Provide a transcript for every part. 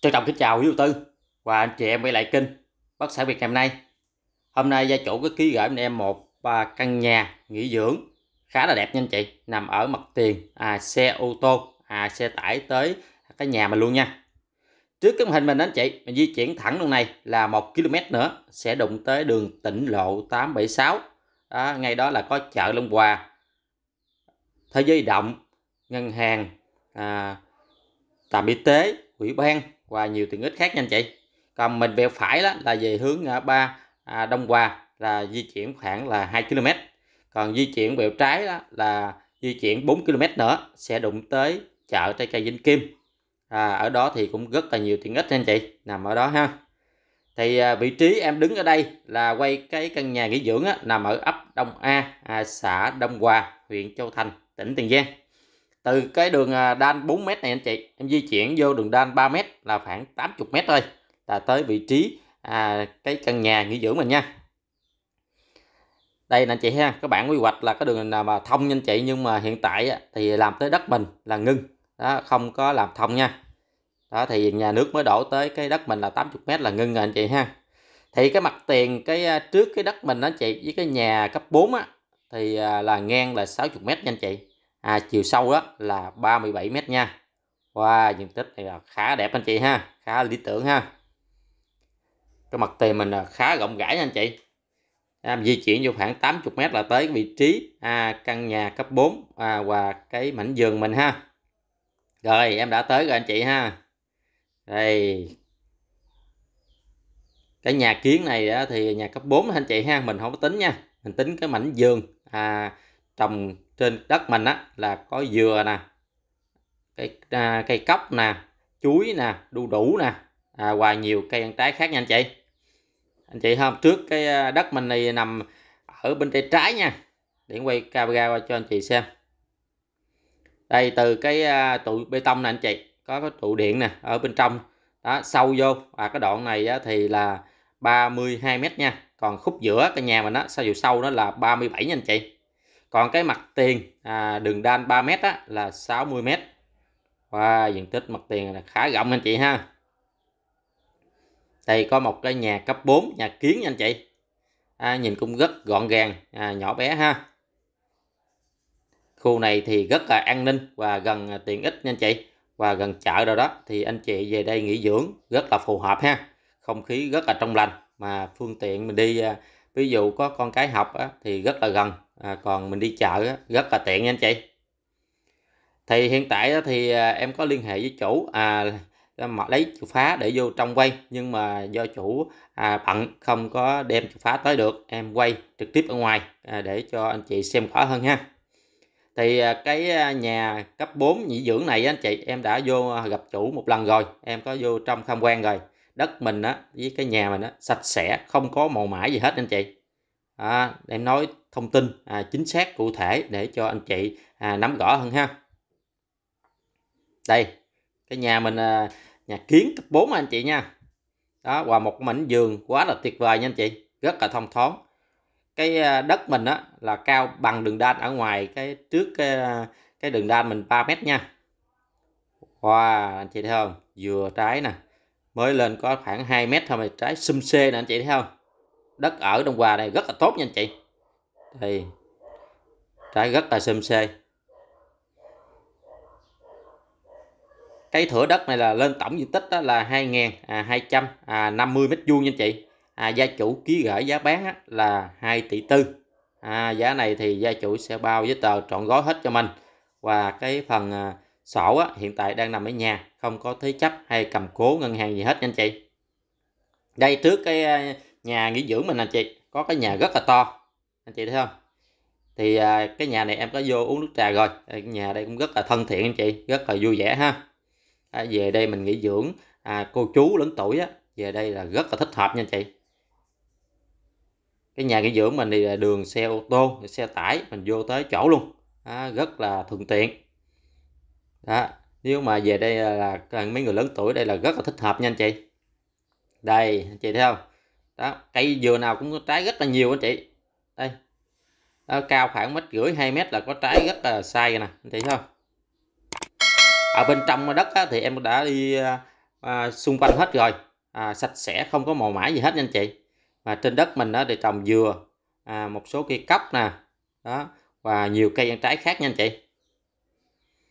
Trân trọng kính chào quý đầu tư và anh chị em quay lại kênh Bất xã Việt ngày hôm nay. Hôm nay gia chủ có ký gửi anh em một và căn nhà nghỉ dưỡng khá là đẹp nha anh chị, nằm ở mặt tiền à, xe ô tô, à, xe tải tới cái nhà mình luôn nha trước cái màn hình mình đánh chị mình di chuyển thẳng đường này là một km nữa sẽ đụng tới đường tỉnh lộ 876 đó, ngay đó là có chợ Long Hòa thế giới động ngân hàng à, trạm y tế ủy ban và nhiều tiện ích khác nha anh chị còn mình về phải đó là về hướng ngã à, ba à, Đông Hòa là di chuyển khoảng là 2 km còn di chuyển về trái đó là di chuyển 4 km nữa sẽ đụng tới chợ trái cây Vĩnh Kim à, ở đó thì cũng rất là nhiều tiện ích anh chị nằm ở đó ha thì à, vị trí em đứng ở đây là quay cái căn nhà nghỉ dưỡng á, nằm ở ấp Đông A à, xã Đông Hòa huyện Châu Thành tỉnh Tiền Giang từ cái đường à, đan 4m này anh chị em di chuyển vô đường đan 3m là khoảng 80m thôi là tới vị trí à, cái căn nhà nghỉ dưỡng mình nha đây nè chị ha các bạn quy hoạch là cái đường nào mà thông nha anh chị nhưng mà hiện tại thì làm tới đất mình là ngưng đó không có làm thông nha đó thì nhà nước mới đổ tới cái đất mình là 80 mét là ngưng rồi anh chị ha thì cái mặt tiền cái à, trước cái đất mình đó chị với cái nhà cấp 4 á thì à, là ngang là 60 mét nha anh chị à, chiều sâu đó là 37 mét nha wow diện tích này là khá đẹp anh chị ha khá lý tưởng ha cái mặt tiền mình là khá rộng rãi nha anh chị à, di chuyển vô khoảng 80 mét là tới vị trí à, căn nhà cấp 4 à, và cái mảnh giường mình ha rồi em đã tới rồi anh chị ha đây cái nhà kiến này thì nhà cấp 4 anh chị ha mình không có tính nha mình tính cái mảnh giường à, trồng trên đất mình á là có dừa nè cái à, cây cốc nè chuối nè đu đủ nè à, và nhiều cây ăn trái khác nha anh chị anh chị hôm trước cái à, đất mình này nằm ở bên tay trái nha để quay camera qua cho anh chị xem đây từ cái à, trụ bê tông nè anh chị có cái trụ điện nè ở bên trong đó sâu vô và cái đoạn này thì là 32 mét nha còn khúc giữa cái nhà mình đó sao dù sâu đó là 37 nha anh chị còn cái mặt tiền à, đường đan 3 mét á, là 60 mét và wow, diện tích mặt tiền là khá rộng anh chị ha đây có một cái nhà cấp 4 nhà kiến nha anh chị à, nhìn cũng rất gọn gàng à, nhỏ bé ha khu này thì rất là an ninh và gần à, tiện ích nha anh chị và gần chợ rồi đó thì anh chị về đây nghỉ dưỡng rất là phù hợp ha không khí rất là trong lành mà phương tiện mình đi à, ví dụ có con cái học á, thì rất là gần à, còn mình đi chợ á, rất là tiện nha anh chị thì hiện tại á, thì à, em có liên hệ với chủ à, à mà lấy chìa phá để vô trong quay nhưng mà do chủ à, bận không có đem chìa phá tới được em quay trực tiếp ở ngoài à, để cho anh chị xem rõ hơn ha thì à, cái à, nhà cấp 4 nghỉ dưỡng này anh chị em đã vô à, gặp chủ một lần rồi em có vô trong tham quan rồi đất mình á với cái nhà mình á sạch sẽ không có màu mãi gì hết anh chị à, em nói thông tin à, chính xác cụ thể để cho anh chị à, nắm rõ hơn ha đây cái nhà mình à, nhà kiến cấp 4 anh chị nha đó và một mảnh giường quá là tuyệt vời nha anh chị rất là thông thoáng cái à, đất mình á là cao bằng đường đan ở ngoài cái trước cái, à, cái đường đan mình 3 mét nha wow anh chị thấy không dừa trái nè mới lên có khoảng 2 mét thôi mà trái xum xê nè anh chị thấy không đất ở đồng hòa này rất là tốt nha anh chị thì trái rất là xum xê cái thửa đất này là lên tổng diện tích đó là 2.250 à, à, mét vuông nha anh chị à, gia chủ ký gửi giá bán á, là 2 tỷ tư à, giá này thì gia chủ sẽ bao giấy tờ trọn gói hết cho mình và cái phần à, sổ á, hiện tại đang nằm ở nhà không có thế chấp hay cầm cố ngân hàng gì hết nha anh chị đây trước cái à, nhà nghỉ dưỡng mình anh chị có cái nhà rất là to anh chị thấy không thì à, cái nhà này em có vô uống nước trà rồi ờ, cái nhà đây cũng rất là thân thiện anh chị rất là vui vẻ ha à, về đây mình nghỉ dưỡng à, cô chú lớn tuổi á về đây là rất là thích hợp nha anh chị cái nhà nghỉ dưỡng mình thì đường xe ô tô xe tải mình vô tới chỗ luôn đó, rất là thuận tiện đó nếu mà về đây là, mấy người lớn tuổi đây là rất là thích hợp nha anh chị đây anh chị thấy không đó cây dừa nào cũng có trái rất là nhiều anh chị đây đó, cao khoảng mét rưỡi hai mét là có trái rất là sai nè anh chị thấy không ở bên trong đất á, thì em đã đi à, à, xung quanh hết rồi à, sạch sẽ không có màu mã gì hết nha anh chị và trên đất mình đó để trồng dừa à, một số cây cốc nè đó và nhiều cây ăn trái khác nha anh chị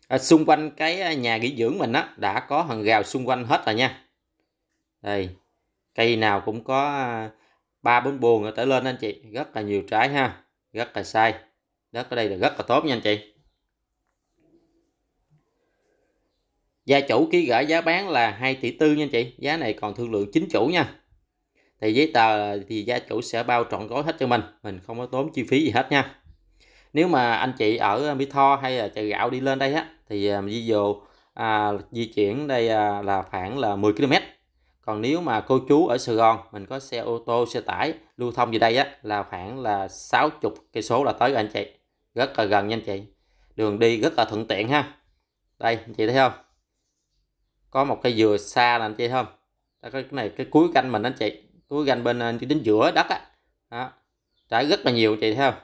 à, xung quanh cái à, nhà nghỉ dưỡng mình đó đã có hàng rào xung quanh hết rồi nha đây cây nào cũng có à, ba bốn buồn trở lên anh chị rất là nhiều trái ha rất là sai đất ở đây là rất là tốt nha anh chị gia chủ ký gửi giá bán là 2 tỷ tư nha anh chị giá này còn thương lượng chính chủ nha thì giấy tờ thì gia chủ sẽ bao trọn gói hết cho mình mình không có tốn chi phí gì hết nha nếu mà anh chị ở Mỹ Tho hay là chợ gạo đi lên đây á thì di à, dồ à, di chuyển đây à, là khoảng là 10 km còn nếu mà cô chú ở Sài Gòn mình có xe ô tô xe tải lưu thông về đây á là khoảng là 60 cây số là tới rồi anh chị rất là gần nha anh chị đường đi rất là thuận tiện ha đây anh chị thấy không có một cây dừa xa là anh chị thấy không cái này cái cuối canh mình anh chị tôi ganh bên à, chỉ đến giữa đất á đó. trái rất là nhiều chị thấy không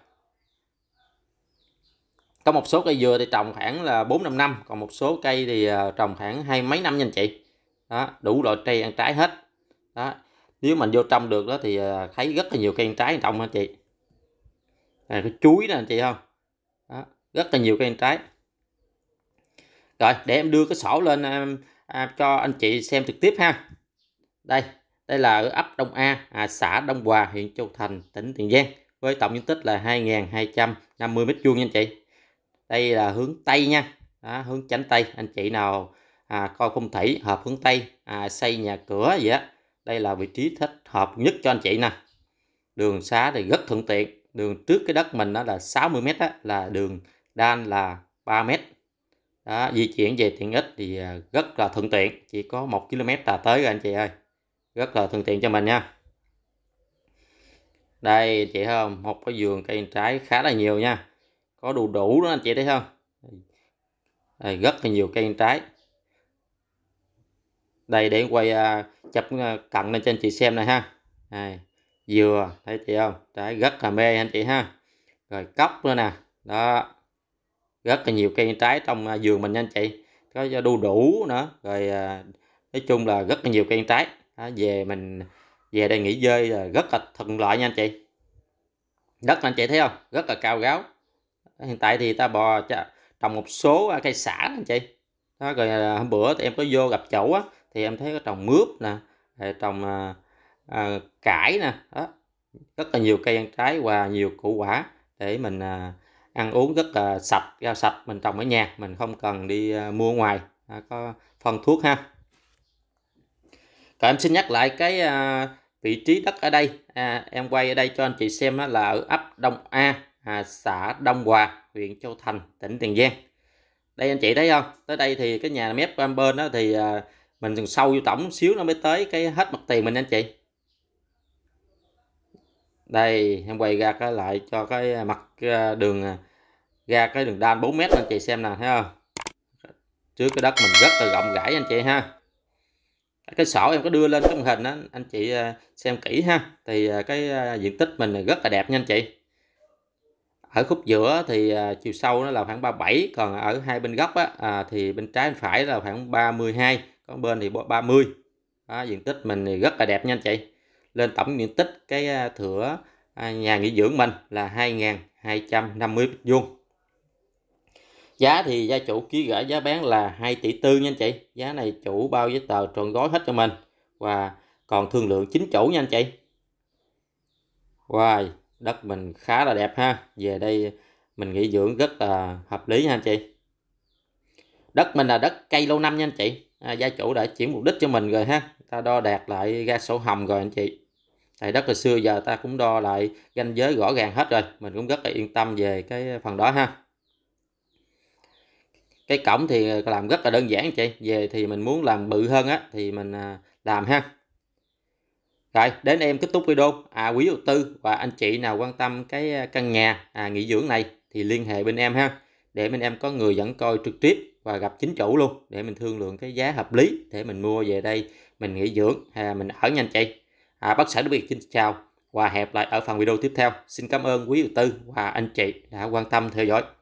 có một số cây dừa thì trồng khoảng là 4 năm năm còn một số cây thì à, trồng khoảng hai mấy năm nha anh chị đó đủ loại cây ăn trái hết đó nếu mình vô trong được đó thì à, thấy rất là nhiều cây ăn trái trồng anh chị này cái chuối nè anh chị không đó, rất là nhiều cây ăn trái rồi để em đưa cái sổ lên em à, cho anh chị xem trực tiếp ha đây đây là ở ấp Đông A à, xã Đông Hòa huyện Châu Thành tỉnh Tiền Giang với tổng diện tích là 2.250 mét vuông nha anh chị đây là hướng Tây nha đó, hướng tránh Tây anh chị nào à, coi phong thủy hợp hướng Tây à, xây nhà cửa gì á đây là vị trí thích hợp nhất cho anh chị nè đường xá thì rất thuận tiện đường trước cái đất mình đó là 60 mét đó, là đường đan là 3 mét đó, di chuyển về tiện ích thì à, rất là thuận tiện chỉ có 1 km là tới rồi anh chị ơi rất là thuận tiện cho mình nha đây chị thấy không một cái vườn cây trái khá là nhiều nha có đủ đủ đó anh chị thấy không đây, rất là nhiều cây trái đây để quay uh, chụp à, cận lên cho anh chị xem này ha này, dừa thấy chị không trái rất là mê anh chị ha rồi cốc nữa nè đó rất là nhiều cây trái trong uh, à, vườn mình nha anh chị có đu đủ nữa rồi uh, nói chung là rất là nhiều cây trái à, về mình về đây nghỉ dơi là rất là thuận lợi nha anh chị đất anh chị thấy không rất là cao ráo hiện tại thì ta bò trồng một số cây xả anh chị đó, rồi à, hôm bữa thì em có vô gặp chậu á thì em thấy có trồng mướp nè trồng à, à, cải nè đó rất là nhiều cây ăn trái và nhiều củ quả để mình à, ăn uống rất là sạch rau sạch mình trồng ở nhà mình không cần đi à, mua ngoài à, có phân thuốc ha và em xin nhắc lại cái à, vị trí đất ở đây à, em quay ở đây cho anh chị xem đó là ở ấp Đông A à, xã Đông Hòa huyện Châu Thành tỉnh Tiền Giang đây anh chị thấy không tới đây thì cái nhà mép bên bên đó thì à, mình dừng sâu vô tổng xíu nó mới tới cái hết mặt tiền mình anh chị đây em quay ra cái lại cho cái mặt à, đường à, ra cái đường đan 4 mét anh chị xem nè thấy không trước cái đất mình rất là rộng rãi anh chị ha cái sổ em có đưa lên cái màn hình đó anh chị à, xem kỹ ha thì à, cái à, diện tích mình rất là đẹp nha anh chị ở khúc giữa thì chiều sâu nó là khoảng 37 còn ở hai bên góc á, thì bên trái bên phải là khoảng 32 còn bên thì 30 đó, diện tích mình thì rất là đẹp nha anh chị lên tổng diện tích cái thửa nhà nghỉ dưỡng mình là 2.250 mét vuông giá thì gia chủ ký gửi giá bán là 2 tỷ tư nha anh chị giá này chủ bao giấy tờ trọn gói hết cho mình và còn thương lượng chính chủ nha anh chị wow đất mình khá là đẹp ha về đây mình nghỉ dưỡng rất là hợp lý nha anh chị đất mình là đất cây lâu năm nha anh chị à, gia chủ đã chuyển mục đích cho mình rồi ha ta đo đạt lại ra sổ hồng rồi anh chị tại đất hồi xưa giờ ta cũng đo lại ranh giới rõ ràng hết rồi mình cũng rất là yên tâm về cái phần đó ha cái cổng thì làm rất là đơn giản chị về thì mình muốn làm bự hơn á thì mình à, làm ha rồi đến em kết thúc video à quý đầu tư và anh chị nào quan tâm cái à, căn nhà à, nghỉ dưỡng này thì liên hệ bên em ha để bên em có người dẫn coi trực tiếp và gặp chính chủ luôn để mình thương lượng cái giá hợp lý để mình mua về đây mình nghỉ dưỡng hay à, mình ở nhanh chị à, bác sĩ đặc biệt xin chào và hẹp lại ở phần video tiếp theo xin cảm ơn quý đầu tư và anh chị đã quan tâm theo dõi